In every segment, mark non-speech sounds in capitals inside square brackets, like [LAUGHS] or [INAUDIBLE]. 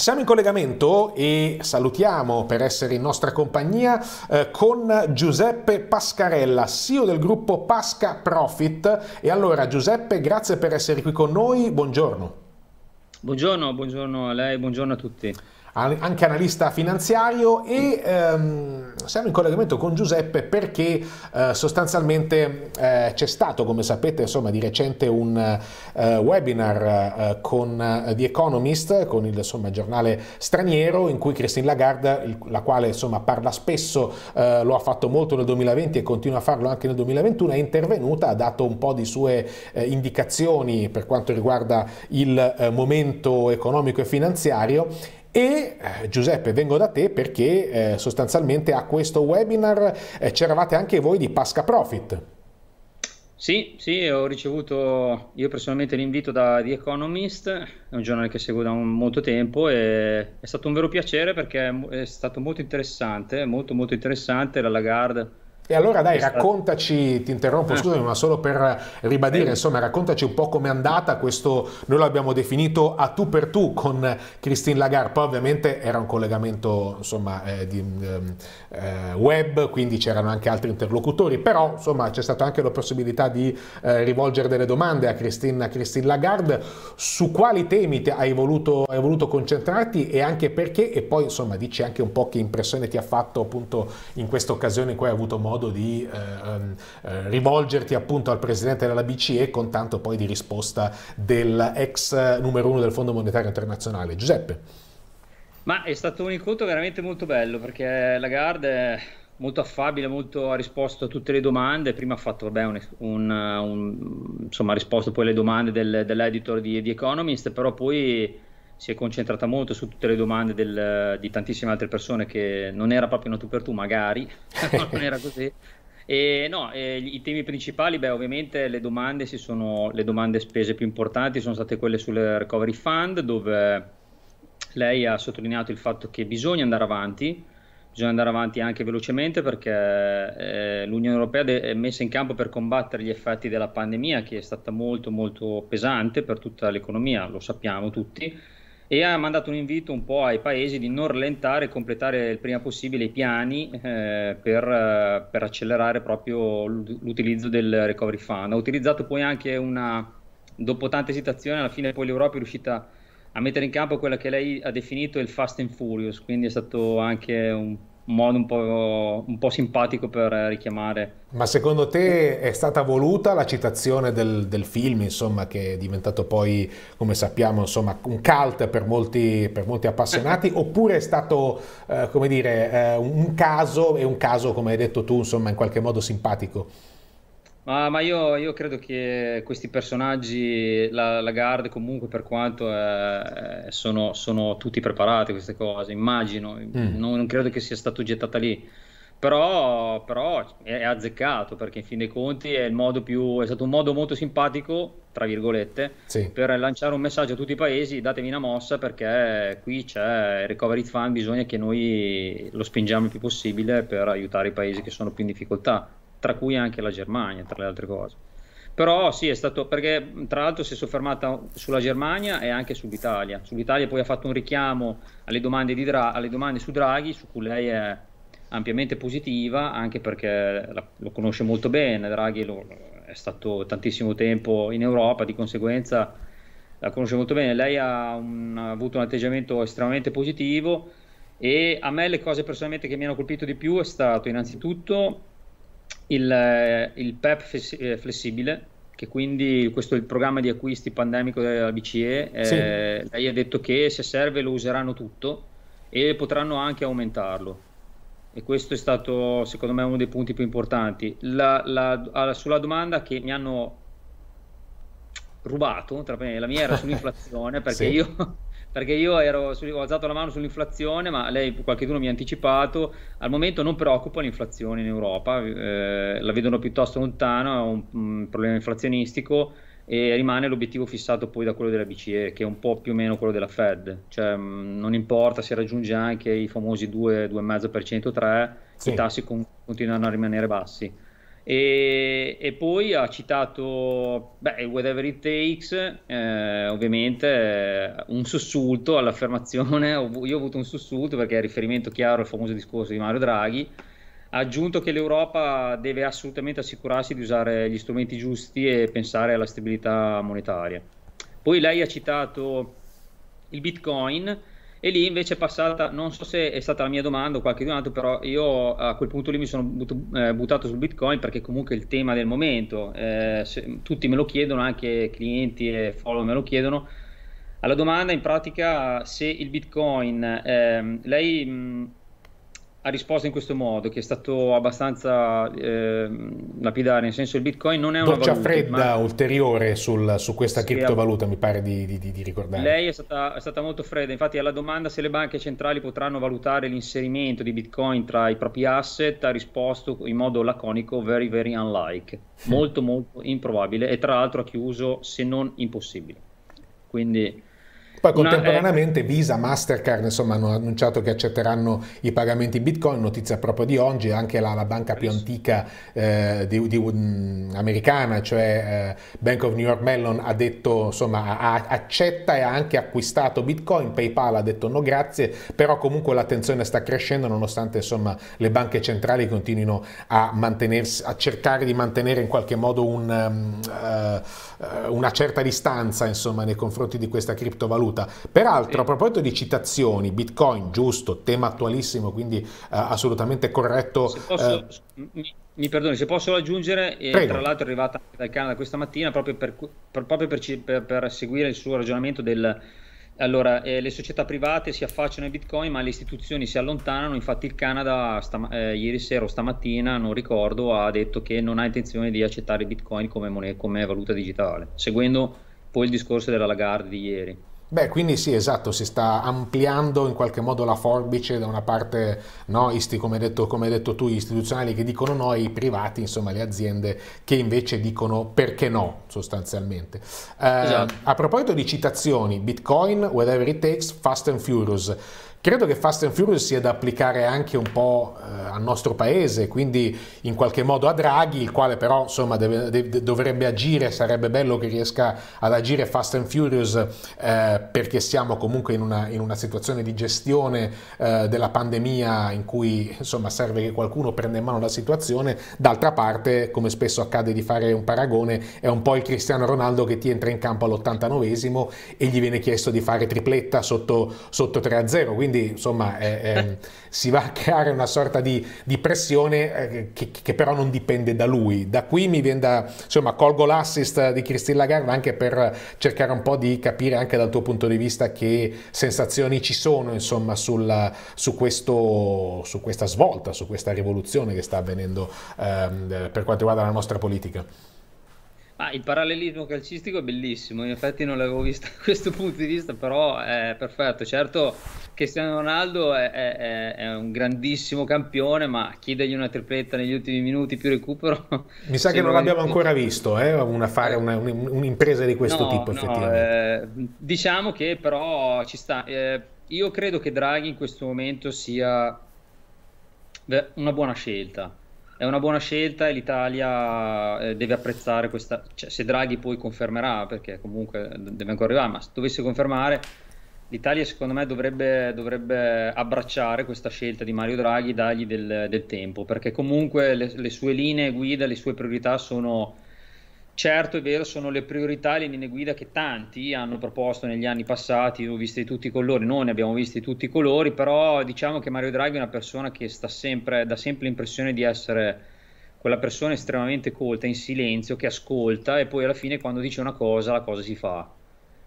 Siamo in collegamento e salutiamo per essere in nostra compagnia eh, con Giuseppe Pascarella, CEO del gruppo Pasca Profit. E allora Giuseppe, grazie per essere qui con noi, buongiorno. Buongiorno, buongiorno a lei, buongiorno a tutti anche analista finanziario e ehm, siamo in collegamento con Giuseppe perché eh, sostanzialmente eh, c'è stato come sapete insomma, di recente un eh, webinar eh, con eh, The Economist con il insomma, giornale straniero in cui Christine Lagarde il, la quale insomma, parla spesso eh, lo ha fatto molto nel 2020 e continua a farlo anche nel 2021 è intervenuta ha dato un po' di sue indicazioni per quanto riguarda il momento economico e finanziario e eh, Giuseppe vengo da te perché eh, sostanzialmente a questo webinar eh, c'eravate anche voi di Pasca Profit. Sì, sì, ho ricevuto io personalmente l'invito da The Economist, è un giornale che seguo da un, molto tempo e è stato un vero piacere perché è, è stato molto interessante, molto molto interessante la Lagarde e allora dai, raccontaci, ti interrompo, eh. scusami, ma solo per ribadire, insomma, raccontaci un po' com'è andata questo, noi lo abbiamo definito a tu per tu con Christine Lagarde, poi ovviamente era un collegamento, insomma, eh, di, ehm, eh, web, quindi c'erano anche altri interlocutori, però, insomma, c'è stata anche la possibilità di eh, rivolgere delle domande a Christine, a Christine, Lagarde su quali temi hai voluto, hai voluto concentrarti e anche perché, e poi, insomma, dici anche un po' che impressione ti ha fatto appunto in questa occasione in cui hai avuto modo modo di eh, ehm, eh, rivolgerti appunto al presidente della BCE con tanto poi di risposta dell'ex numero uno del Fondo Monetario Internazionale. Giuseppe. Ma è stato un incontro veramente molto bello perché Lagarde è molto affabile, molto, ha risposto a tutte le domande, prima ha fatto vabbè, un, un, un, insomma, ha risposto poi alle domande del, dell'editor di, The Economist, però poi si è concentrata molto su tutte le domande del, di tantissime altre persone che non era proprio una tu per tu, magari, [LAUGHS] ma non era così. E no, e i temi principali, beh, ovviamente le domande, sono, le domande spese più importanti sono state quelle sul recovery fund, dove lei ha sottolineato il fatto che bisogna andare avanti, bisogna andare avanti anche velocemente perché eh, l'Unione Europea de- è messa in campo per combattere gli effetti della pandemia che è stata molto molto pesante per tutta l'economia, lo sappiamo tutti e ha mandato un invito un po' ai paesi di non rallentare e completare il prima possibile i piani eh, per, eh, per, accelerare proprio l'utilizzo del recovery fund. Ha utilizzato poi anche una, dopo tante esitazioni, alla fine poi l'Europa è riuscita a mettere in campo quella che lei ha definito il fast and furious, quindi è stato anche un modo un po', un po', simpatico per richiamare. Ma secondo te è stata voluta la citazione del, del film, insomma, che è diventato poi, come sappiamo, insomma, un cult per molti, per molti appassionati, [LAUGHS] oppure è stato, eh, come dire, eh, un caso, e un caso, come hai detto tu, insomma, in qualche modo simpatico? Ah, ma io, io, credo che questi personaggi, la, la Guard comunque per quanto eh, sono, sono, tutti preparati queste cose, immagino, mm. non, non, credo che sia stato gettata lì, però, però è, è, azzeccato perché in fin dei conti è, più, è, stato un modo molto simpatico, tra virgolette, sì. per lanciare un messaggio a tutti i paesi, datemi una mossa perché qui c'è il recovery fund, bisogna che noi lo spingiamo il più possibile per aiutare i paesi che sono più in difficoltà tra cui anche la Germania, tra le altre cose. Però sì, è stato perché tra l'altro si è soffermata sulla Germania e anche sull'Italia. Sull'Italia poi ha fatto un richiamo alle domande, Dra- alle domande su Draghi, su cui lei è ampiamente positiva, anche perché la, lo conosce molto bene. Draghi lo, è stato tantissimo tempo in Europa, di conseguenza la conosce molto bene. Lei ha, un, ha avuto un atteggiamento estremamente positivo e a me le cose personalmente che mi hanno colpito di più è stato innanzitutto il, eh, il PEP eh, flessibile, che quindi questo è il programma di acquisti pandemico della BCE, eh, sì. lei ha detto che se serve lo useranno tutto e potranno anche aumentarlo. E questo è stato, secondo me, uno dei punti più importanti. La, la, sulla domanda che mi hanno rubato, la mia era [LAUGHS] sull'inflazione, perché sì. io perché io ero, ho alzato la mano sull'inflazione, ma lei qualcuno mi ha anticipato, al momento non preoccupa l'inflazione in Europa, eh, la vedono piuttosto lontana, è un, un problema inflazionistico e rimane l'obiettivo fissato poi da quello della BCE, che è un po' più o meno quello della Fed, cioè mm, non importa se raggiunge anche i famosi 2, 2,5%, 3%, sì. i tassi con, continuano a rimanere bassi. E, e, poi ha citato beh, Whatever It Takes, eh, ovviamente eh, un sussulto all'affermazione, [LAUGHS] io ho avuto un sussulto perché è riferimento chiaro al famoso discorso di Mario Draghi, ha aggiunto che l'Europa deve assolutamente assicurarsi di usare gli strumenti giusti e pensare alla stabilità monetaria. Poi lei ha citato il Bitcoin, e lì invece è passata, non so se è stata la mia domanda o qualche altro, però io a quel punto lì mi sono eh, buttato sul Bitcoin perché comunque è il tema del momento, eh, se, tutti me lo chiedono, anche clienti e follow me lo chiedono. Alla domanda in pratica se il Bitcoin, eh, lei... Mh, ha risposto in questo modo, che è stato abbastanza eh, lapidare, nel senso il bitcoin non è una Doccia valuta, fredda ma... ulteriore sul, su questa sì, criptovaluta, mi pare di, di, di ricordare. Lei è stata, è stata, molto fredda, infatti alla domanda se le banche centrali potranno valutare l'inserimento di bitcoin tra i propri asset ha risposto in modo laconico very very unlike, molto molto improbabile e tra l'altro ha chiuso se non impossibile. Quindi poi eh, contemporaneamente Visa, Mastercard insomma, hanno annunciato che accetteranno i pagamenti in bitcoin, notizia proprio di oggi, anche la, la banca più antica eh, di, di, um, americana, cioè eh, Bank of New York Mellon ha detto insomma ha, accetta e ha anche acquistato bitcoin, PayPal ha detto no grazie, però comunque l'attenzione sta crescendo nonostante insomma, le banche centrali continuino a, a, cercare di mantenere in qualche modo un, um, uh, una certa distanza insomma, nei confronti di questa criptovaluta criptovaluta. Peraltro, sì. a proposito di citazioni, Bitcoin, giusto, tema attualissimo, quindi eh, assolutamente corretto. Se posso, eh... mi, perdoni, se posso aggiungere, eh, tra l'altro è arrivata anche dal Canada questa mattina proprio per, per, proprio per, per seguire il suo ragionamento del... Allora, eh, le società private si affacciano ai bitcoin, ma le istituzioni si allontanano. Infatti, il Canada, sta, eh, ieri sera o stamattina, non ricordo, ha detto che non ha intenzione di accettare bitcoin come, moneta, come valuta digitale, seguendo poi il discorso della Lagarde di ieri. Beh, quindi sì, esatto, si sta ampliando in qualche modo la forbice da una parte, no, isti, come, hai detto, come hai detto tu, gli istituzionali che dicono no, e i privati, insomma le aziende che invece dicono perché no, sostanzialmente. Eh, esatto. A proposito di citazioni, Bitcoin, Whatever It Takes, Fast and Furious. Credo che Fast and Furious sia da applicare anche un po' eh, al nostro paese, quindi in qualche modo a Draghi, il quale però insomma deve, deve, dovrebbe agire, sarebbe bello che riesca ad agire Fast and Furious eh, perché siamo comunque in una, in una situazione di gestione eh, della pandemia in cui insomma serve che qualcuno prenda in mano la situazione, d'altra parte come spesso accade di fare un paragone è un po' il Cristiano Ronaldo che ti entra in campo all89 e gli viene chiesto di fare tripletta sotto, sotto 3-0, Quindi quindi insomma eh, eh, si va a creare una sorta di, di pressione eh, che, che, però non dipende da lui. Da qui mi viene da, insomma, colgo l'assist di Christine Lagarde anche per cercare un po' di capire anche dal tuo punto di vista che sensazioni ci sono insomma sulla, su, questo, su questa svolta, su questa rivoluzione che sta avvenendo ehm, per quanto riguarda la nostra politica. Ah, il parallelismo calcistico è bellissimo, in effetti non l'avevo visto [LAUGHS] da questo punto di vista, però è perfetto. Certo, Cristiano Ronaldo è, è, è un grandissimo campione, ma chiedergli una tripletta negli ultimi minuti più recupero... Mi sa [LAUGHS] che non l'abbiamo ancora visto, eh, una fare, una, un'impresa di questo no, tipo effettivamente. No, eh, diciamo che però ci sta... Eh, io credo che Draghi in questo momento sia una buona scelta è una buona scelta e l'Italia eh, deve apprezzare questa. Cioè, se Draghi poi confermerà, perché comunque deve ancora arrivare, ma se dovesse confermare, l'Italia secondo me dovrebbe, dovrebbe abbracciare questa scelta di Mario Draghi, dargli del, del tempo, perché comunque le, le, sue linee guida, le sue priorità sono Certo è vero, sono le priorità le linee guida che tanti hanno proposto negli anni passati, ho visto di tutti i colori, noi ne abbiamo visti tutti i colori, però diciamo che Mario Draghi è una persona che sempre, dà sempre l'impressione di essere quella persona estremamente colta, in silenzio, che ascolta e poi alla fine quando dice una cosa la cosa si fa.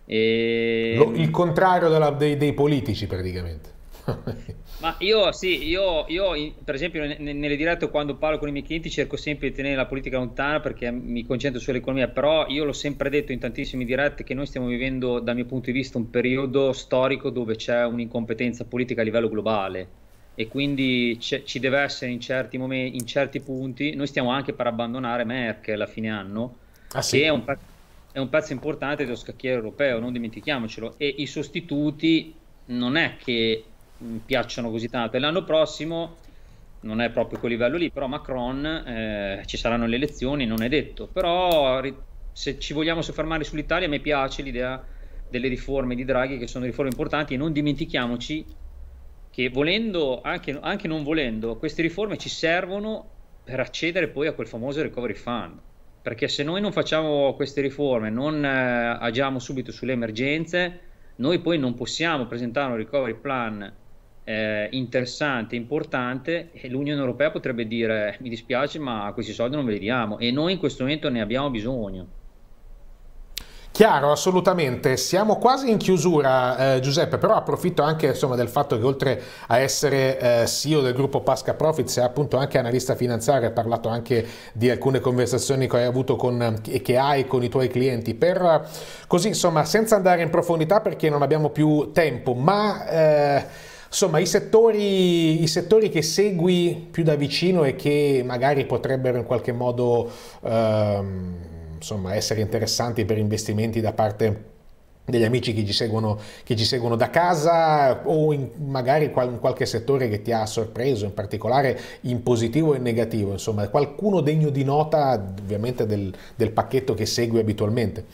E... il contrario della, dei, dei politici praticamente. [LAUGHS] Ma io sì, io, io per esempio ne, nelle dirette quando parlo con i miei clienti cerco sempre di tenere la politica lontana perché mi concentro sull'economia, però io l'ho sempre detto in tantissime dirette che noi stiamo vivendo dal mio punto di vista un periodo storico dove c'è un'incompetenza politica a livello globale e quindi ci deve essere in certi, momenti, in certi punti, noi stiamo anche per abbandonare Merkel a fine anno, ah, sì. che è un, è un pezzo importante dello scacchiere europeo, non dimentichiamocelo, e i sostituti non è che piacciono così tanto. E l'anno prossimo non è proprio quel livello lì, però Macron eh, ci saranno le elezioni, non è detto. Però se ci vogliamo soffermare sull'Italia, mi piace l'idea delle riforme di Draghi, che sono riforme importanti, e non dimentichiamoci che volendo, anche, anche non volendo, queste riforme ci servono per accedere poi a quel famoso recovery fund. Perché se noi non facciamo queste riforme, non eh, agiamo subito sulle emergenze, noi poi non possiamo presentare un recovery plan eh, interessante, importante e l'Unione Europea potrebbe dire mi dispiace ma questi soldi non ve li diamo e noi in questo momento ne abbiamo bisogno. Chiaro, assolutamente. Siamo quasi in chiusura, eh, Giuseppe, però approfitto anche insomma, del fatto che oltre a essere eh, CEO del gruppo Pasca Profit, sei appunto anche analista finanziario, hai parlato anche di alcune conversazioni che hai avuto con, e che hai con i tuoi clienti. Per, così, insomma, senza andare in profondità perché non abbiamo più tempo, ma... Eh, Insomma, i settori, i settori, che segui più da vicino e che magari potrebbero in qualche modo ehm, insomma, essere interessanti per investimenti da parte degli amici che ci seguono, che ci seguono da casa o in, magari in qualche settore che ti ha sorpreso, in particolare in positivo e in negativo, insomma qualcuno degno di nota ovviamente del, del pacchetto che segui abitualmente.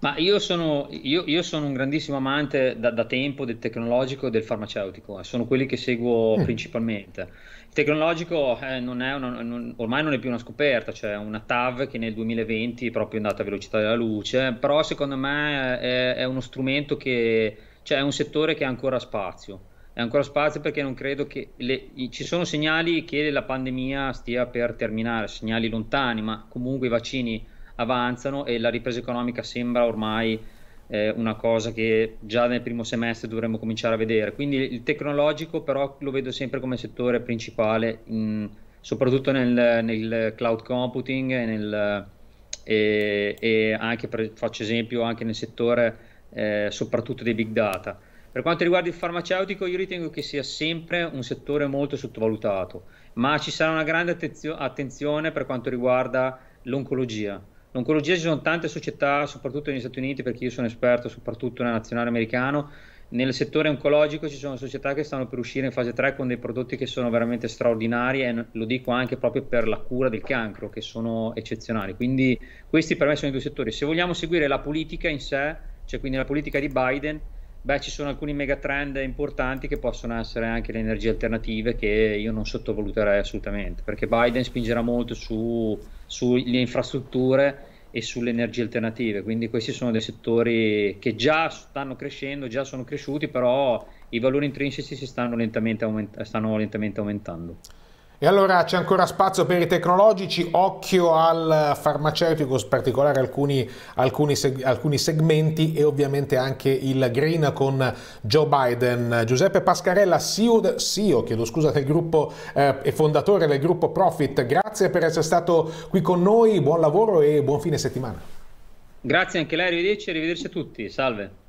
Ma io sono, io, io sono, un grandissimo amante da, da, tempo del tecnologico e del farmaceutico, eh. sono quelli che seguo mm. principalmente. Il tecnologico eh, non una, non, ormai non è più una scoperta, cioè una TAV che nel 2020 è proprio andata a velocità della luce, però secondo me è, è uno strumento che, cioè è un settore che ha ancora spazio, è ancora spazio perché non credo che le, ci sono segnali che la pandemia stia per terminare, segnali lontani, ma comunque i vaccini avanzano e la ripresa economica sembra ormai eh, una cosa che già nel primo semestre dovremmo cominciare a vedere. Quindi il tecnologico però lo vedo sempre come settore principale, in, soprattutto nel, nel, cloud computing e, nel, e, e anche per, faccio esempio anche nel settore eh, soprattutto dei big data. Per quanto riguarda il farmaceutico, io ritengo che sia sempre un settore molto sottovalutato, ma ci sarà una grande attenzio- attenzione per quanto riguarda l'oncologia L'oncologia ci sono tante società, soprattutto negli Stati Uniti, perché io sono esperto soprattutto nella nazionale americano. Nel settore oncologico ci sono società che stanno per uscire in fase 3 con dei prodotti che sono veramente straordinari e lo dico anche proprio per la cura del cancro, che sono eccezionali. Quindi questi per me sono i due settori. Se vogliamo seguire la politica in sé, cioè quindi la politica di Biden, beh, ci sono alcuni megatrend importanti che possono essere anche le energie alternative che io non sottovaluterei assolutamente, perché Biden spingerà molto sulle infrastrutture e sulle energie alternative, quindi questi sono dei settori che già stanno crescendo, già sono cresciuti, però i valori intrinseci si stanno lentamente, aumenta- stanno lentamente aumentando. E allora c'è ancora spazio per i tecnologici, occhio al farmaceutico, in particolare alcuni, alcuni, seg alcuni, segmenti e ovviamente anche il green con Joe Biden. Giuseppe Pascarella, CEO, CEO chiedo scusa, del gruppo eh, e eh, fondatore del gruppo Profit, grazie per essere stato qui con noi, buon lavoro e buon fine settimana. Grazie anche lei, arrivederci, arrivederci a tutti, salve.